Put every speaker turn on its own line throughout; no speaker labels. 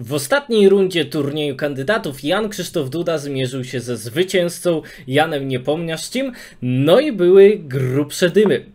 W ostatniej rundzie turnieju kandydatów Jan Krzysztof Duda zmierzył się ze zwycięzcą Janem Niepomniaszczym, no i były grubsze dymy.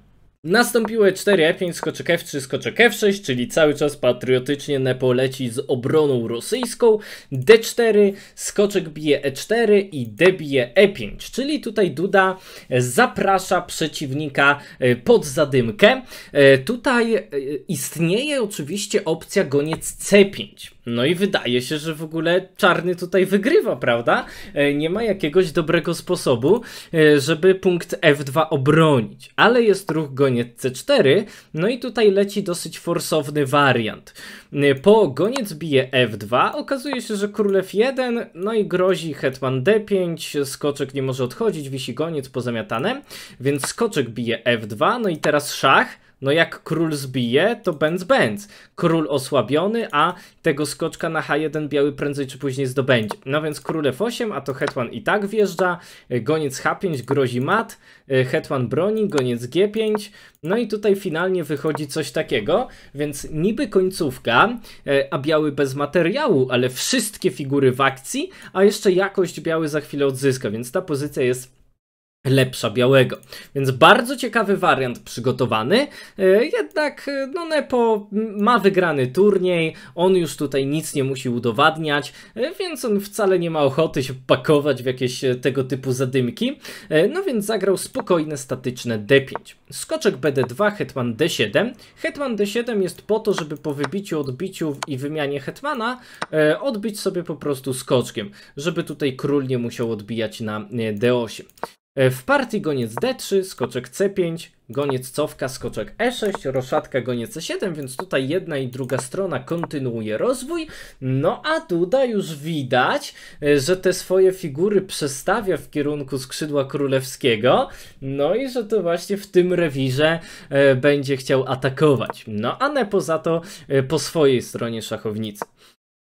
Nastąpiły 4 E5, skoczek F3, skoczek F6, czyli cały czas patriotycznie Nepo leci z obroną rosyjską, D4, skoczek bije E4 i D bije E5, czyli tutaj Duda zaprasza przeciwnika e, pod zadymkę. E, tutaj e, istnieje oczywiście opcja goniec C5. No i wydaje się, że w ogóle czarny tutaj wygrywa, prawda? E, nie ma jakiegoś dobrego sposobu, e, żeby punkt F2 obronić, ale jest ruch goniec C4, no i tutaj leci dosyć forsowny wariant. E, po goniec bije F2, okazuje się, że król F1, no i grozi hetman D5, skoczek nie może odchodzić, wisi goniec pozamiatane, więc skoczek bije F2, no i teraz szach, no jak król zbije, to będz będz. Król osłabiony, a tego skoczka na H1 biały prędzej czy później zdobędzie. No więc król F8, a to hetman i tak wjeżdża, e, goniec H5 grozi mat, e, hetman broni, goniec G5, no i tutaj finalnie wychodzi coś takiego, więc niby końcówka, e, a biały bez materiału, ale wszystkie figury w akcji, a jeszcze jakość biały za chwilę odzyska, więc ta pozycja jest lepsza białego. Więc bardzo ciekawy wariant przygotowany, e, jednak e, no Nepo ma wygrany turniej, on już tutaj nic nie musi udowadniać, e, więc on wcale nie ma ochoty się pakować w jakieś tego typu zadymki, no więc zagrał spokojne statyczne D5. Skoczek BD2, hetman D7. Hetman D7 jest po to, żeby po wybiciu, odbiciu i wymianie hetmana odbić sobie po prostu skoczkiem, żeby tutaj król nie musiał odbijać na D8. E, w partii goniec D3, skoczek C5, goniec cofka, skoczek E6, roszatka goniec C7, e więc tutaj jedna i druga strona kontynuuje rozwój. No a tutaj już widać, e, że te swoje figury przestawia w kierunku skrzydła królewskiego, no i że to właśnie w tym rewirze będzie chciał atakować. No a ne poza to po swojej stronie szachownicy.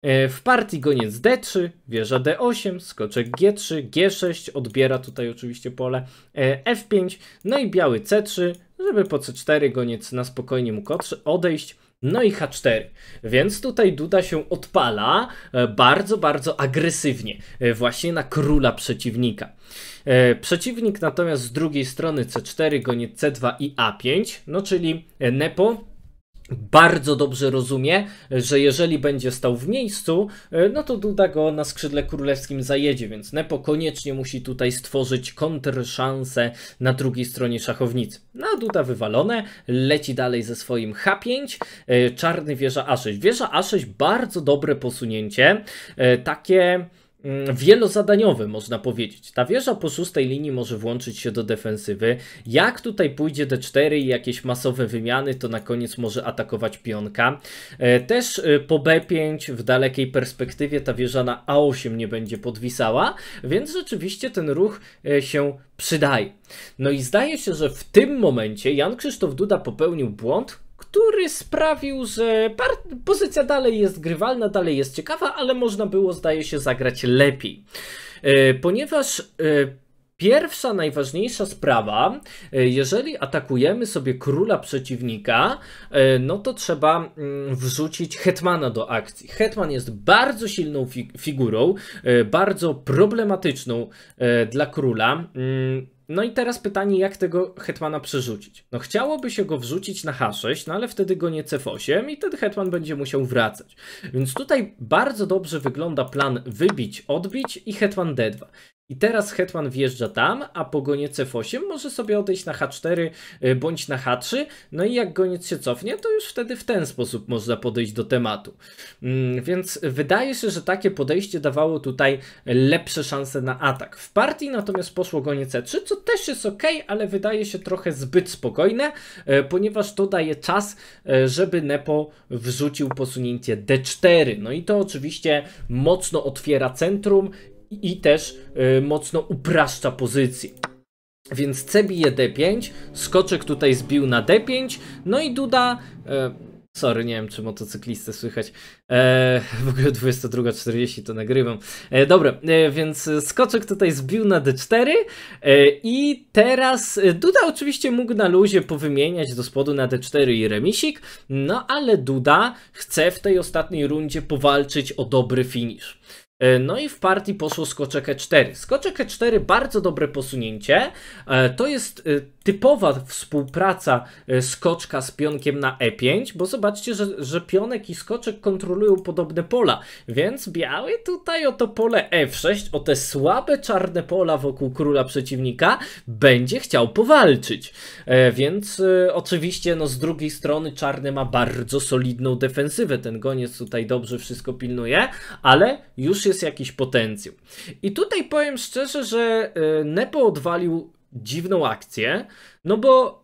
E, w partii goniec D3, wieża D8, skoczek G3, G6, odbiera tutaj oczywiście pole e, F5, no i biały C3, żeby po C4 goniec na spokojnie mu odejść. No i H4. Więc tutaj Duda się odpala e, bardzo, bardzo agresywnie, właśnie na króla przeciwnika. Przeciwnik natomiast z drugiej strony C4 goniec C2 i A5, no czyli Nepo bardzo dobrze rozumie, że jeżeli będzie stał w miejscu, e, no to Duda go na skrzydle królewskim zajedzie, więc Nepo koniecznie musi tutaj stworzyć kontrszanse na drugiej stronie szachownicy. No a Duda wywalone, leci dalej ze swoim H5, e, czarny wieża A6. Wieża A6 bardzo dobre posunięcie, e, takie Mm, wielozadaniowy, można powiedzieć. Ta wieża po szóstej linii może włączyć się do defensywy. Jak tutaj pójdzie D4 i jakieś masowe wymiany, to na koniec może atakować pionka. E, też e, po B5 w dalekiej perspektywie ta wieża na A8 nie będzie podwisała, więc rzeczywiście ten ruch e, się przydaje. No i zdaje się, że w tym momencie Jan Krzysztof Duda popełnił błąd, który sprawił, że pozycja dalej jest grywalna, dalej jest ciekawa, ale można było, zdaje się, zagrać lepiej. E, ponieważ e, pierwsza, najważniejsza sprawa, e, jeżeli atakujemy sobie króla przeciwnika, no to trzeba mm, wrzucić hetmana do akcji. Hetman jest bardzo silną figurą, bardzo problematyczną dla króla mm, no i teraz pytanie, jak tego hetmana przerzucić? No chciałoby się go wrzucić na H6, no ale wtedy go nie C8 i ten hetman będzie musiał wracać. Więc tutaj bardzo dobrze wygląda plan wybić, odbić i hetman D2. I teraz Hetman wjeżdża tam, a po gonie c8 może sobie odejść na h4 y, bądź na h3, no i jak goniec się cofnie, to już wtedy w ten sposób można podejść do tematu. Mm, więc wydaje się, że takie podejście dawało tutaj lepsze szanse na atak. W partii natomiast poszło gonie c3, co też jest ok, ale wydaje się trochę zbyt spokojne, y, ponieważ to daje czas, y, żeby Nepo wrzucił posunięcie d4. No i to oczywiście mocno otwiera centrum i też y, mocno upraszcza pozycję. Więc C bije D5, skoczek tutaj zbił na D5, no i Duda... E, sorry, nie wiem czy motocyklistę słychać. Eee, w ogóle 22.40 to nagrywam. Eee, dobra, eee, więc skoczek tutaj zbił na D4 e, i teraz e, Duda oczywiście mógł na luzie powymieniać do spodu na D4 i remisik, no ale Duda chce w tej ostatniej rundzie powalczyć o dobry finisz. E, no i w partii poszło skoczek E4. Skoczek E4 bardzo dobre posunięcie. E, to jest e, typowa współpraca e, skoczka z pionkiem na e5, bo zobaczcie, że, że pionek i skoczek kontrolują podobne pola, więc biały tutaj o to pole f6, e o te słabe czarne pola wokół króla przeciwnika będzie chciał powalczyć. E, więc e, oczywiście no, z drugiej strony czarny ma bardzo solidną defensywę, ten goniec tutaj dobrze wszystko pilnuje, ale już jest jakiś potencjał. I tutaj powiem szczerze, że e, Nepo odwalił dziwną akcję, no bo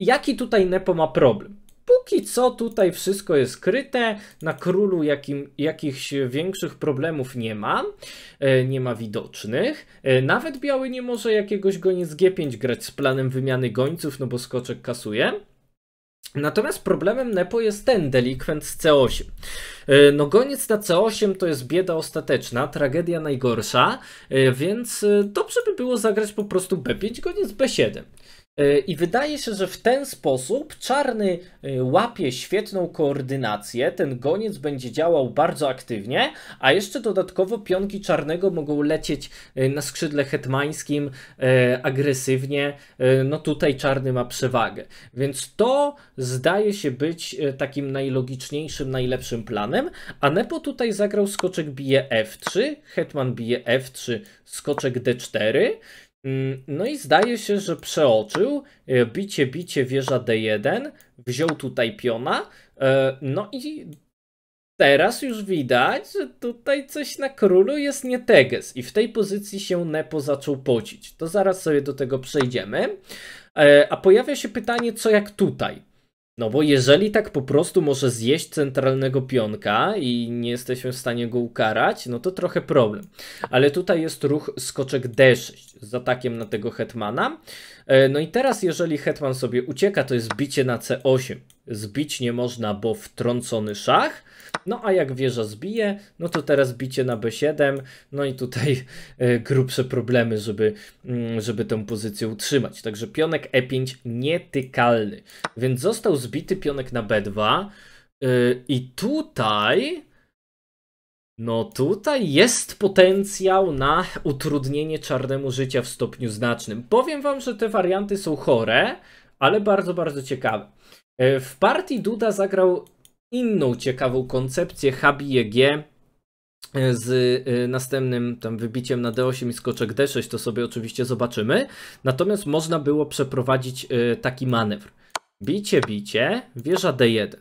jaki tutaj Nepo ma problem? Póki co tutaj wszystko jest kryte, na królu jakim, jakichś większych problemów nie ma, e, nie ma widocznych. E, nawet biały nie może jakiegoś goniec G5 grać z planem wymiany gońców, no bo skoczek kasuje. Natomiast problemem Nepo jest ten delikwent z C8. E, no goniec na C8 to jest bieda ostateczna, tragedia najgorsza, e, więc e, dobrze by było zagrać po prostu B5, goniec B7. E, I wydaje się, że w ten sposób czarny e, łapie świetną koordynację, ten goniec będzie działał bardzo aktywnie, a jeszcze dodatkowo pionki czarnego mogą lecieć e, na skrzydle hetmańskim agresywnie. No tutaj czarny ma przewagę. Więc to zdaje się być takim najlogiczniejszym, najlepszym planem. A Nepo tutaj zagrał skoczek bije F3, hetman bije F3, skoczek D4. Mm, no i zdaje się, że przeoczył. E, bicie, bicie, wieża D1. Wziął tutaj piona. E, no i teraz już widać, że tutaj coś na królu jest nie teges. I w tej pozycji się Nepo zaczął pocić. To zaraz sobie do tego przejdziemy. E, a pojawia się pytanie, co jak tutaj? No bo jeżeli tak po prostu może zjeść centralnego pionka i nie jesteśmy w stanie go ukarać, no to trochę problem. Ale tutaj jest ruch skoczek D6 z atakiem na tego hetmana. E, no i teraz jeżeli hetman sobie ucieka, to jest bicie na C8. Zbić nie można, bo wtrącony szach. No a jak wieża zbije, no to teraz bicie na B7, no i tutaj e, grubsze problemy, żeby, mm, żeby tę pozycję utrzymać. Także pionek E5 nietykalny. Więc został zbity pionek na B2 e, i tutaj... No tutaj jest potencjał na utrudnienie czarnemu życia w stopniu znacznym. Powiem wam, że te warianty są chore, ale bardzo, bardzo ciekawe. E, w partii Duda zagrał inną ciekawą koncepcję HBG e, z e, następnym tam wybiciem na D8 i skoczek D6, to sobie oczywiście zobaczymy. Natomiast można było przeprowadzić e, taki manewr. Bicie, bicie, wieża D1.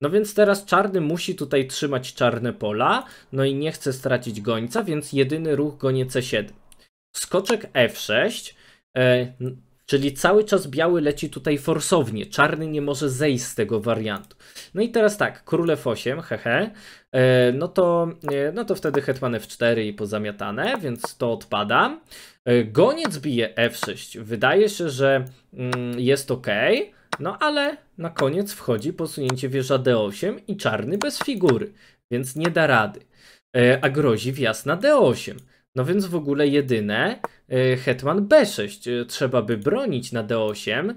No więc teraz czarny musi tutaj trzymać czarne pola, no i nie chce stracić gońca, więc jedyny ruch gonie C7. Skoczek F6, Czyli cały czas biały leci tutaj forsownie, czarny nie może zejść z tego wariantu. No i teraz tak, król f8, hehe, e, no, to, e, no to wtedy hetman f4 i pozamiatane, więc to odpada. E, Goniec bije f6, wydaje się, że mm, jest ok, no ale na koniec wchodzi posunięcie wieża d8 i czarny bez figury, więc nie da rady. A grozi wjazd na d8. No więc w ogóle jedyne y, Hetman B6 y, trzeba by bronić na D8. Y,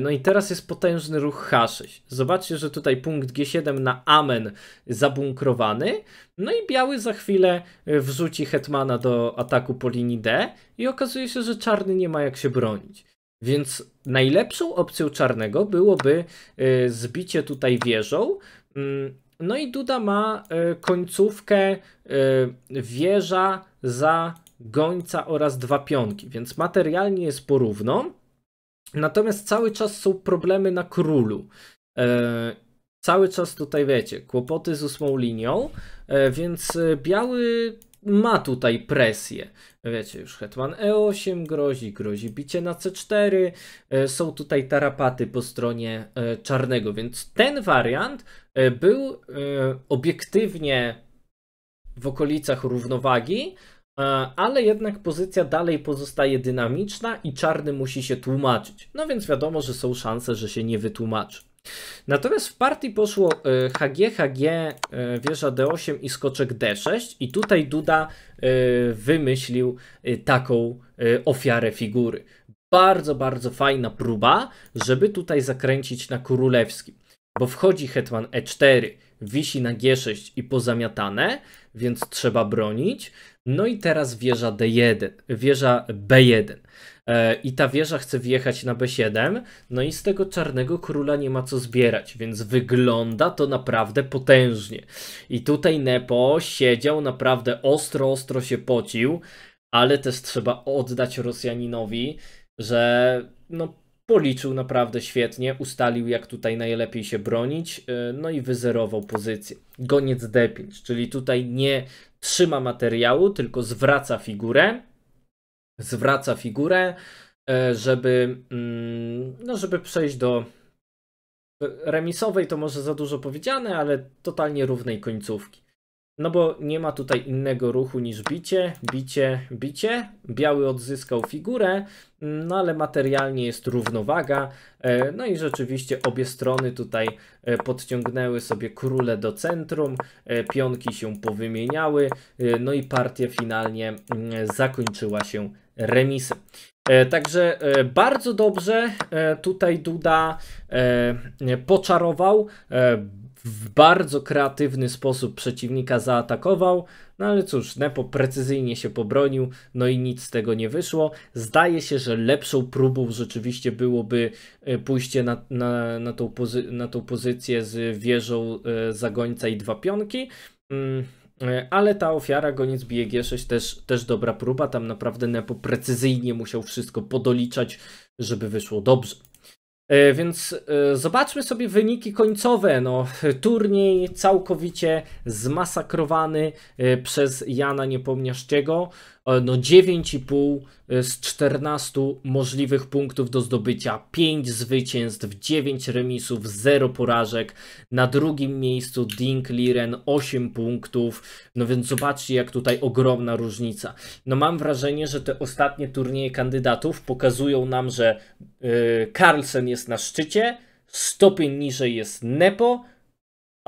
no i teraz jest potężny ruch H6. Zobaczcie, że tutaj punkt G7 na amen zabunkrowany. No i biały za chwilę wrzuci Hetmana do ataku po linii D i okazuje się, że czarny nie ma jak się bronić. Więc najlepszą opcją czarnego byłoby zbicie tutaj wieżą mm, no i Duda ma e, końcówkę e, wieża za gońca oraz dwa pionki, więc materialnie jest porówno. Natomiast cały czas są problemy na królu. E, cały czas tutaj wiecie, kłopoty z ósmą linią, więc biały ma tutaj presję. Wiecie, już hetman e8 grozi, grozi bicie na c4. E, są tutaj tarapaty po stronie e, czarnego, więc ten wariant e, był obiektywnie w okolicach równowagi, ale jednak pozycja dalej pozostaje dynamiczna i czarny musi się tłumaczyć. No więc wiadomo, że są szanse, że się nie wytłumaczy. Natomiast w partii poszło y, HG, HG, y, wieża D8 i skoczek D6 i tutaj Duda y, wymyślił taką ofiarę figury. Bardzo, bardzo fajna próba, żeby tutaj zakręcić na królewskim, bo wchodzi hetman E4, wisi na G6 i pozamiatane, więc trzeba bronić. No i teraz wieża D1, wieża B1. E, i ta wieża chce wjechać na B7, no i z tego czarnego króla nie ma co zbierać, więc wygląda to naprawdę potężnie. I tutaj Nepo siedział naprawdę ostro, ostro się pocił, ale też trzeba oddać Rosjaninowi, że no policzył naprawdę świetnie, ustalił jak tutaj najlepiej się bronić, e, no i wyzerował pozycję. Goniec D5, czyli tutaj nie trzyma materiału, tylko zwraca figurę, zwraca figurę, e, żeby, mm, no żeby przejść do remisowej, to może za dużo powiedziane, ale totalnie równej końcówki. No bo nie ma tutaj innego ruchu niż bicie, bicie, bicie. Biały odzyskał figurę, no ale materialnie jest równowaga. E, no i rzeczywiście obie strony tutaj e, podciągnęły sobie króle do centrum, pionki się powymieniały, no i partia finalnie mm, zakończyła się remisy. E, także e, bardzo dobrze e, tutaj Duda poczarował, w bardzo kreatywny sposób przeciwnika zaatakował, no ale cóż, Nepo precyzyjnie się pobronił, no i nic z tego nie wyszło. Zdaje się, że lepszą próbą rzeczywiście byłoby pójście na, na, na, tą, pozy na tą pozycję z wieżą zagońca i dwa pionki. Mm, E, ale ta ofiara, goniec bije G6, też, też dobra próba. Tam naprawdę Nepo precyzyjnie musiał wszystko podoliczać, żeby wyszło dobrze. E, więc e, zobaczmy sobie wyniki końcowe. No, turniej całkowicie zmasakrowany przez Jana Niepomniaszczego. E, no 9,5 e, z 14 możliwych punktów do zdobycia, 5 zwycięstw, 9 remisów, 0 porażek. Na drugim miejscu Dink Liren 8 punktów. No więc zobaczcie jak tutaj ogromna różnica. No mam wrażenie, że te ostatnie turnieje kandydatów pokazują nam, że e, Carlsen jest na szczycie, stopień niżej jest Nepo,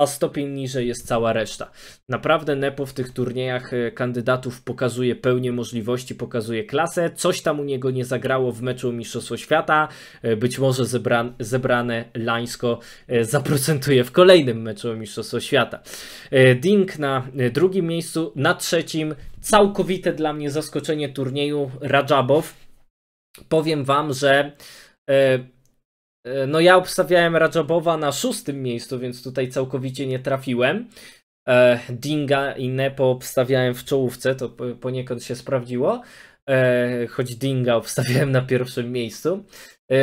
a stopień niżej jest cała reszta. Naprawdę Nepo w tych turniejach e, kandydatów pokazuje pełnię możliwości, pokazuje klasę. Coś tam u niego nie zagrało w meczu o Mistrzostwo Świata. E, być może zebrane Lańsko e, zaprocentuje w kolejnym meczu o Mistrzostwo Świata. Dink na drugim miejscu, na trzecim całkowite dla mnie zaskoczenie turnieju Rajabow. Powiem wam, że E, no ja obstawiałem Rajabowa na szóstym miejscu, więc tutaj całkowicie nie trafiłem. E, Dinga i Nepo obstawiałem w czołówce, to poniekąd się sprawdziło. E, choć Dinga obstawiałem na pierwszym miejscu.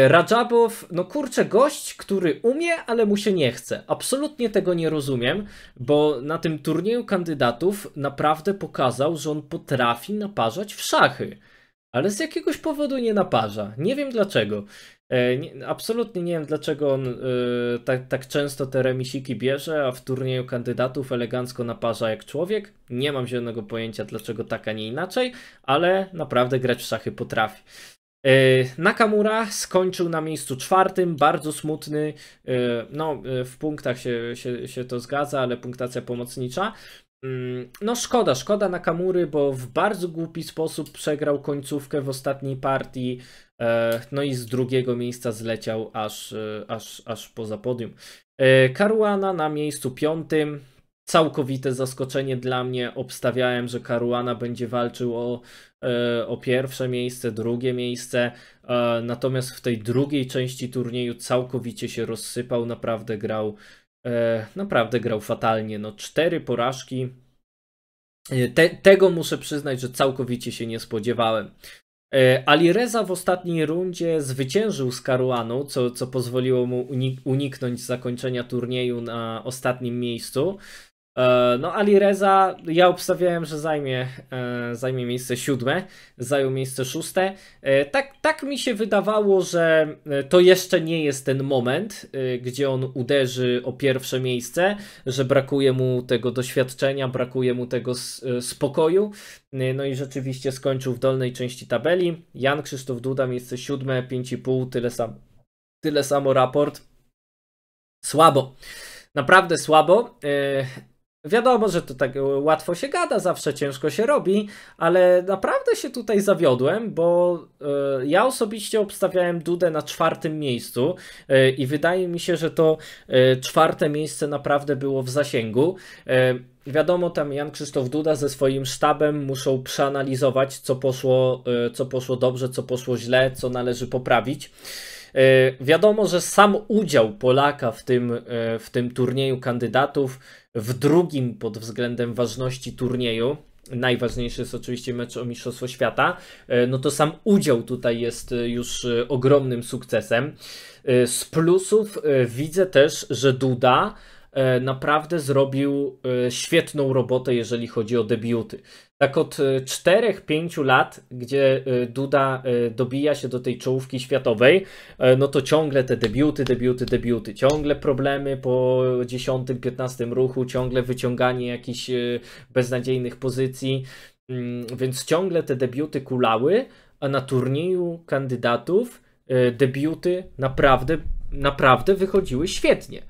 Rajabow, no kurczę, gość, który umie, ale mu się nie chce. Absolutnie tego nie rozumiem, bo na tym turnieju kandydatów naprawdę pokazał, że on potrafi naparzać w szachy. Ale z jakiegoś powodu nie naparza. Nie wiem dlaczego. E, nie, absolutnie nie wiem, dlaczego on y, tak, tak często te remisiki bierze, a w turnieju kandydatów elegancko naparza jak człowiek. Nie mam zielonego pojęcia, dlaczego tak, a nie inaczej, ale naprawdę grać w szachy potrafi. E, Nakamura skończył na miejscu czwartym, bardzo smutny. No, w punktach się, się, się to zgadza, ale punktacja pomocnicza. Mm, no szkoda, szkoda na Kamury, bo w bardzo głupi sposób przegrał końcówkę w ostatniej partii. E, no i z drugiego miejsca zleciał aż, e, aż, aż poza podium. Karuana e, na miejscu piątym. Całkowite zaskoczenie dla mnie. Obstawiałem, że Karuana będzie walczył o, o pierwsze miejsce, drugie miejsce. Natomiast w tej drugiej części turnieju całkowicie się rozsypał, naprawdę grał E, naprawdę grał fatalnie. No, cztery porażki. E, te, tego muszę przyznać, że całkowicie się nie spodziewałem. E, Alireza w ostatniej rundzie zwyciężył z Karuanu, co, co pozwoliło mu uniknąć zakończenia turnieju na ostatnim miejscu. E, no, Ali Reza, ja obstawiałem, że zajmie, e, zajmie miejsce siódme, zajął miejsce szóste. E, tak, tak mi się wydawało, że to jeszcze nie jest ten moment, gdzie on uderzy o pierwsze miejsce, że brakuje mu tego doświadczenia, brakuje mu tego spokoju. No i rzeczywiście skończył w dolnej części tabeli. Jan Krzysztof Duda, miejsce siódme, 5,5, tyle, sam, tyle samo raport. Słabo. Naprawdę słabo. Wiadomo, że to tak e, łatwo się gada, zawsze ciężko się robi, ale naprawdę się tutaj zawiodłem, bo e, ja osobiście obstawiałem Dudę na czwartym miejscu e, i wydaje mi się, że to czwarte miejsce naprawdę było w zasięgu. Wiadomo, tam Jan Krzysztof Duda ze swoim sztabem muszą przeanalizować, co poszło, co poszło dobrze, co poszło źle, co należy poprawić. Wiadomo, że sam udział Polaka w tym, w tym turnieju kandydatów w drugim pod względem ważności turnieju, najważniejszy jest oczywiście mecz o Mistrzostwo Świata, e, no to sam udział tutaj jest e, już e, ogromnym sukcesem. Z plusów widzę też, że Duda E, naprawdę zrobił e, świetną robotę, jeżeli chodzi o debiuty. Tak od 4-5 e, lat, gdzie Duda dobija się do tej czołówki światowej, no to ciągle te debiuty, debiuty, debiuty, ciągle problemy po 10-15 ruchu, ciągle wyciąganie jakichś beznadziejnych pozycji, mm, więc ciągle te debiuty kulały, a na turnieju kandydatów debiuty naprawdę, naprawdę wychodziły świetnie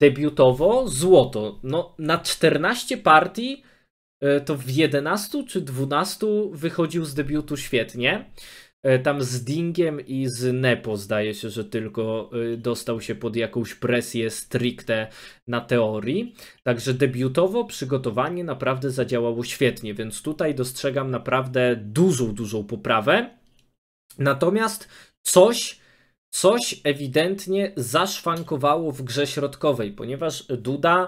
debiutowo złoto. No, na 14 partii e, to w 11 czy 12 wychodził z debiutu świetnie. E, tam z Dingiem i z Nepo zdaje się, że tylko e, dostał się pod jakąś presję stricte na teorii. Także debiutowo przygotowanie naprawdę zadziałało świetnie, więc tutaj dostrzegam naprawdę dużą, dużą poprawę. Natomiast coś, coś ewidentnie zaszwankowało w grze środkowej, ponieważ Duda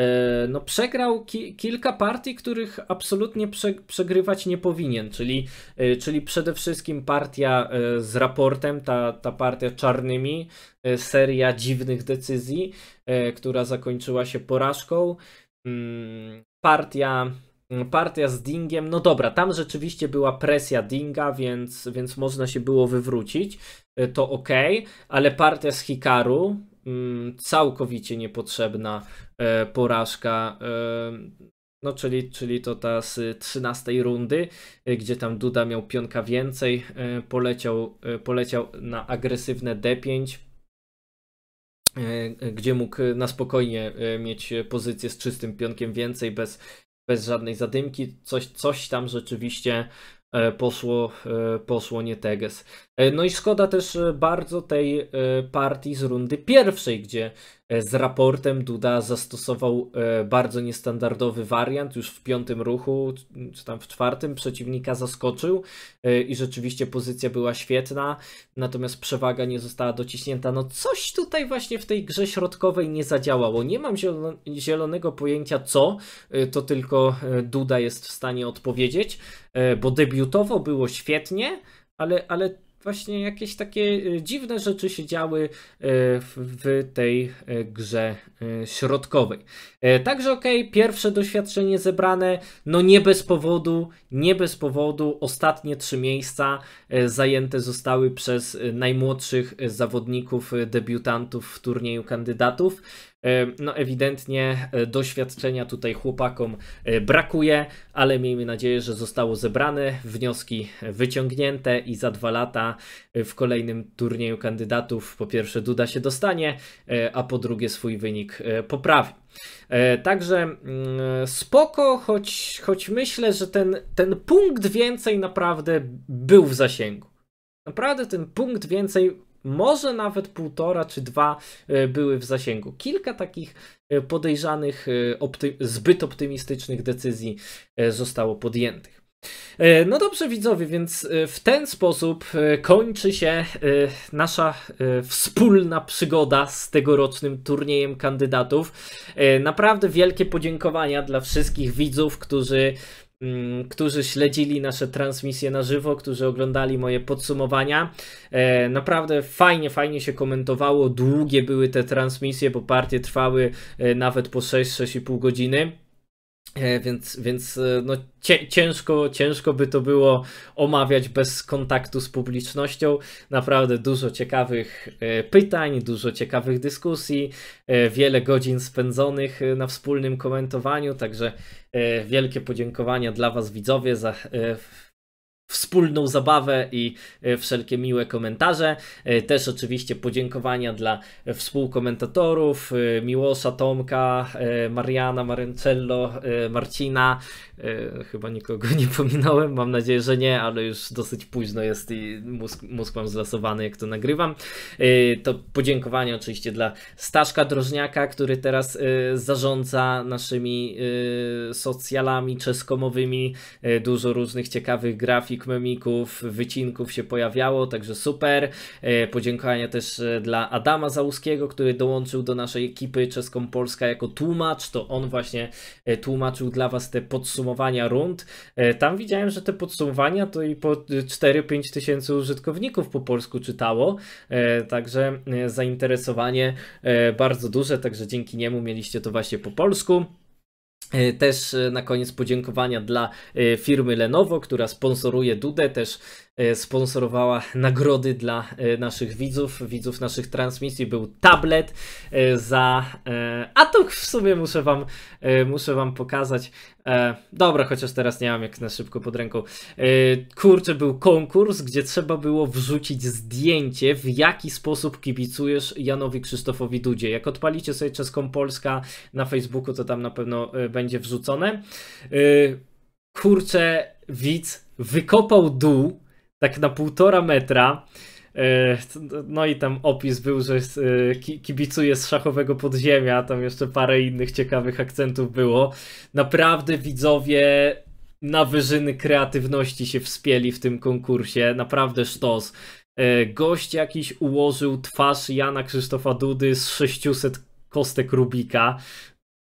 e, no, przegrał ki kilka partii, których absolutnie prze przegrywać nie powinien, czyli, e, czyli przede wszystkim partia e, z raportem, ta, ta partia czarnymi, seria dziwnych decyzji, która zakończyła się porażką. Mm, partia Mm, partia z Dingiem, no dobra, tam rzeczywiście była presja Dinga, więc, więc można się było wywrócić, e, to ok, ale partia z Hikaru, mm, całkowicie niepotrzebna e, porażka. E, no, czyli, czyli to ta z 13 rundy, gdzie tam Duda miał pionka więcej, poleciał, poleciał na agresywne D5, gdzie mógł na spokojnie mieć pozycję z czystym pionkiem więcej, bez bez żadnej zadymki, coś, coś tam rzeczywiście e, poszło, e, poszło nie teges. E, no i szkoda też e, bardzo tej e, partii z rundy pierwszej, gdzie z raportem Duda zastosował bardzo niestandardowy wariant już w piątym ruchu, czy tam w czwartym przeciwnika zaskoczył i rzeczywiście pozycja była świetna, natomiast przewaga nie została dociśnięta. No coś tutaj właśnie w tej grze środkowej nie zadziałało. Nie mam zielonego pojęcia co, to tylko Duda jest w stanie odpowiedzieć, bo debiutowo było świetnie, ale, ale właśnie jakieś takie e, dziwne rzeczy się działy e, w tej e, grze środkowej. Także okej, okay, pierwsze doświadczenie zebrane, no nie bez powodu, nie bez powodu ostatnie trzy miejsca zajęte zostały przez najmłodszych zawodników, debiutantów w turnieju kandydatów. E, no ewidentnie e, doświadczenia tutaj chłopakom e, brakuje, ale miejmy nadzieję, że zostało zebrane, wnioski wyciągnięte i za dwa lata w kolejnym turnieju kandydatów po pierwsze Duda się dostanie, a po drugie swój wynik poprawi. Także mm, spoko, choć, choć myślę, że ten, ten punkt więcej naprawdę był w zasięgu. Naprawdę ten punkt więcej może nawet półtora czy dwa e, były w zasięgu. Kilka takich e, podejrzanych, e, opty zbyt optymistycznych decyzji zostało podjętych. No dobrze, widzowie, więc w ten sposób kończy się nasza wspólna przygoda z tegorocznym turniejem kandydatów. Naprawdę wielkie podziękowania dla wszystkich widzów, którzy Mm, którzy śledzili nasze transmisje na żywo, którzy oglądali moje podsumowania. E, naprawdę fajnie, fajnie się komentowało. Długie były te transmisje, bo partie trwały e, nawet po 6-6,5 godziny. E, więc, więc e, no, ciężko, ciężko by to było omawiać bez kontaktu z publicznością. Naprawdę dużo ciekawych e, pytań, dużo ciekawych dyskusji, wiele godzin spędzonych na wspólnym komentowaniu. Także wielkie podziękowania dla Was, widzowie, za wspólną zabawę i e, wszelkie miłe komentarze. E, też oczywiście podziękowania dla współkomentatorów e, Miłosza, Tomka, Mariana, Marencello, Marcina. Chyba nikogo nie pominąłem, mam nadzieję, że nie, ale już dosyć późno jest i mózg, mózg mam zlasowany, jak to nagrywam. To podziękowania oczywiście dla Staszka Drożniaka, który teraz zarządza naszymi socjalami czeskomowymi. Dużo różnych ciekawych grafik memików, wycinków się pojawiało, także super. E, podziękowania też e, dla Adama Załuskiego, który dołączył do naszej ekipy czeską Polska jako tłumacz. To on właśnie e, tłumaczył dla Was te podsumowania rund. Tam widziałem, że te podsumowania to i po 4-5 tysięcy użytkowników po polsku czytało, także zainteresowanie bardzo duże, także dzięki niemu mieliście to właśnie po polsku. E, też e, na koniec podziękowania dla e, firmy Lenovo, która sponsoruje Dudę, też sponsorowała nagrody dla naszych widzów, widzów naszych transmisji. Był tablet za. A to w sumie muszę Wam, muszę wam pokazać. E, dobra, chociaż teraz nie mam jak na szybko pod ręką. E, kurczę, był konkurs, gdzie trzeba było wrzucić zdjęcie, w jaki sposób kibicujesz Janowi Krzysztofowi Dudzie. Jak odpalicie sobie Czeską Polska na Facebooku, to tam na pewno e, będzie wrzucone. E, kurczę, widz wykopał dół tak na półtora metra E, no i tam opis był, że e, kibicuje z szachowego podziemia, tam jeszcze parę innych ciekawych akcentów było. Naprawdę widzowie na wyżyny kreatywności się wspieli w tym konkursie, naprawdę sztos. E, gość jakiś ułożył twarz Jana Krzysztofa Dudy z 600 kostek Rubika,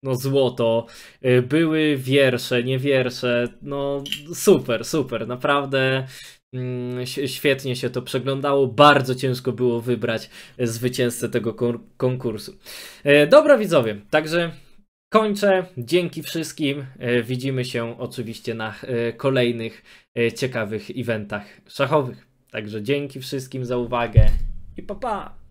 no złoto. Były wiersze, nie wiersze, no super, super, naprawdę Mm, świetnie się to przeglądało, bardzo ciężko było wybrać e, zwycięzcę tego konkursu. E, dobra, widzowie, także kończę. Dzięki wszystkim. E, widzimy się oczywiście na kolejnych ciekawych eventach szachowych. Także dzięki wszystkim za uwagę i pa pa!